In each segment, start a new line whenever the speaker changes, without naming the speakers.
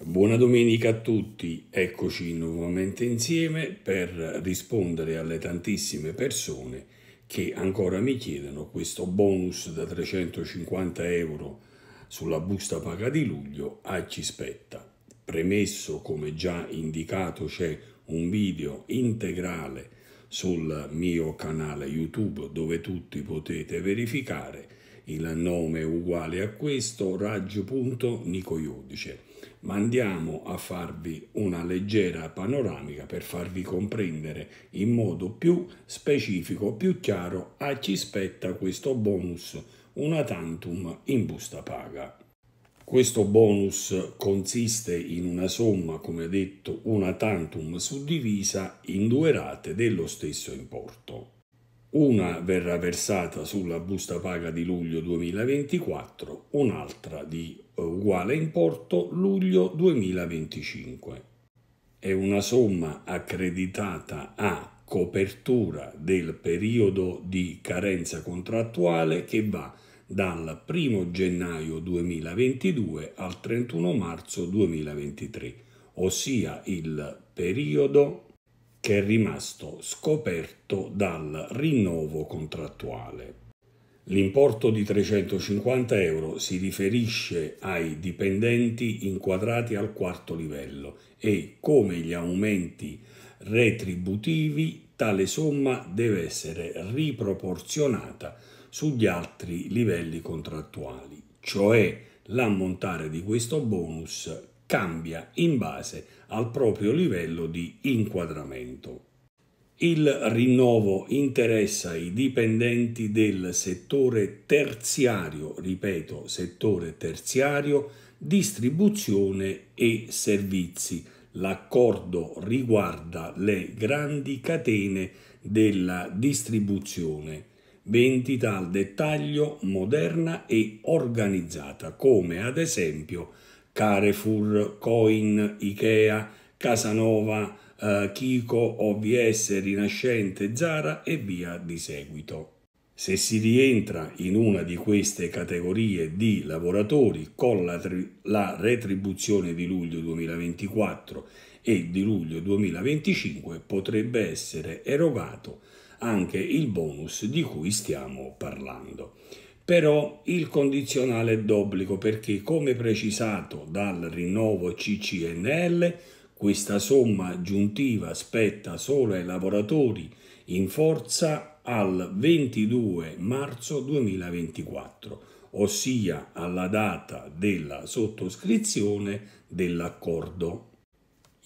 Buona domenica a tutti, eccoci nuovamente insieme per rispondere alle tantissime persone che ancora mi chiedono questo bonus da 350 euro sulla busta paga di luglio a Ci Spetta. Premesso, come già indicato, c'è un video integrale sul mio canale YouTube dove tutti potete verificare il nome uguale a questo raggio.nicoiodice ma andiamo a farvi una leggera panoramica per farvi comprendere in modo più specifico, più chiaro a chi spetta questo bonus una tantum in busta paga. Questo bonus consiste in una somma, come detto, una tantum suddivisa in due rate dello stesso importo. Una verrà versata sulla busta paga di luglio 2024, un'altra di eh, uguale importo luglio 2025. È una somma accreditata a copertura del periodo di carenza contrattuale che va dal 1 gennaio 2022 al 31 marzo 2023, ossia il periodo che è rimasto scoperto dal rinnovo contrattuale. L'importo di 350 euro si riferisce ai dipendenti inquadrati al quarto livello e, come gli aumenti retributivi, tale somma deve essere riproporzionata sugli altri livelli contrattuali, cioè l'ammontare di questo bonus cambia in base al proprio livello di inquadramento. Il rinnovo interessa i dipendenti del settore terziario, ripeto, settore terziario, distribuzione e servizi. L'accordo riguarda le grandi catene della distribuzione, vendita al dettaglio moderna e organizzata, come ad esempio Carrefour, Coin, Ikea, Casanova, eh, Kiko, OVS, Rinascente, Zara e via di seguito. Se si rientra in una di queste categorie di lavoratori con la, la, retribuzione di luglio 2024 e di luglio 2025 potrebbe essere erogato anche il bonus di cui stiamo parlando però il condizionale è d'obbligo perché, come precisato dal rinnovo CCNL, questa somma aggiuntiva spetta solo ai lavoratori in forza al 22 marzo 2024, ossia alla data della sottoscrizione dell'accordo.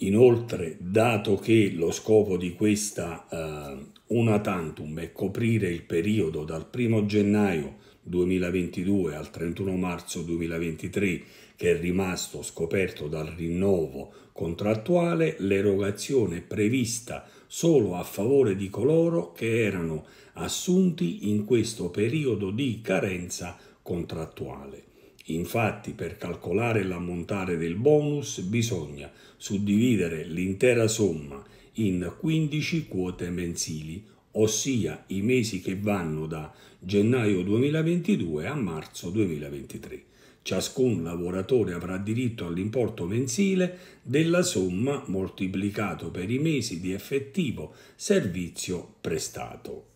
Inoltre, dato che lo scopo di questa eh, una tantum è coprire il periodo dal 1 gennaio 2022 al 31 marzo 2023 che è rimasto scoperto dal rinnovo contrattuale l'erogazione prevista solo a favore di coloro che erano assunti in questo periodo di carenza contrattuale. Infatti, per calcolare l'ammontare del bonus bisogna suddividere l'intera somma in 15 quote mensili, ossia i mesi che vanno da gennaio 2022 a marzo 2023. Ciascun lavoratore avrà diritto all'importo mensile della somma moltiplicato per i mesi di effettivo servizio prestato.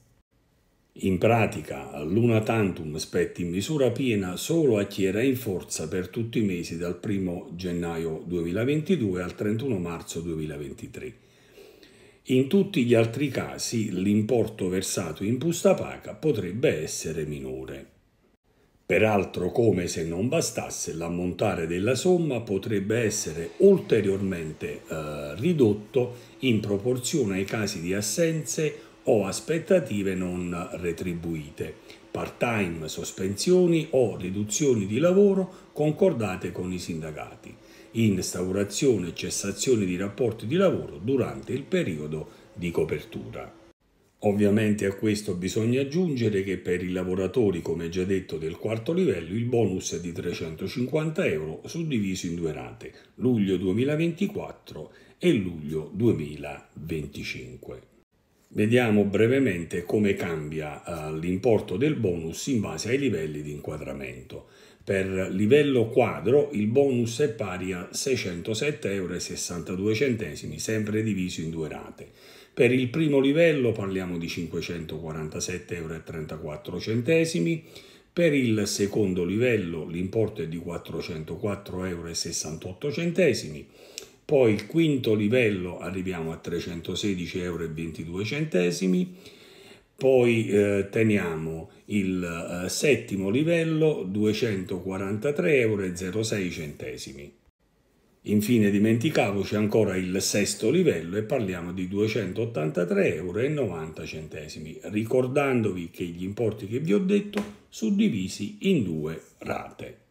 In pratica, l'una tantum spetti in misura piena solo a chi era in forza per tutti i mesi dal 1 gennaio 2022 al 31 marzo 2023 in tutti gli altri casi l'importo versato in busta paga potrebbe essere minore. Peraltro, come se non bastasse, l'ammontare della somma potrebbe essere ulteriormente eh, ridotto in proporzione ai casi di assenze o aspettative non retribuite, part-time, sospensioni o riduzioni di lavoro concordate con i sindacati instaurazione e cessazione di rapporti di lavoro durante il periodo di copertura. Ovviamente a questo bisogna aggiungere che per i lavoratori, come già detto, del quarto livello il bonus è di 350 euro suddiviso in due rate, luglio 2024 e luglio 2025. Vediamo brevemente come cambia eh, l'importo del bonus in base ai livelli di inquadramento. Per livello quadro il bonus è pari a 607,62 euro, sempre diviso in due rate. Per il primo livello parliamo di 547,34 euro, per il secondo livello l'importo è di 404,68 euro, poi il quinto livello arriviamo a 316,22 euro, poi eh, teniamo il eh, settimo livello 243,06 euro. Infine dimenticamoci ancora il sesto livello e parliamo di 283,90 euro, ricordandovi che gli importi che vi ho detto suddivisi in due rate.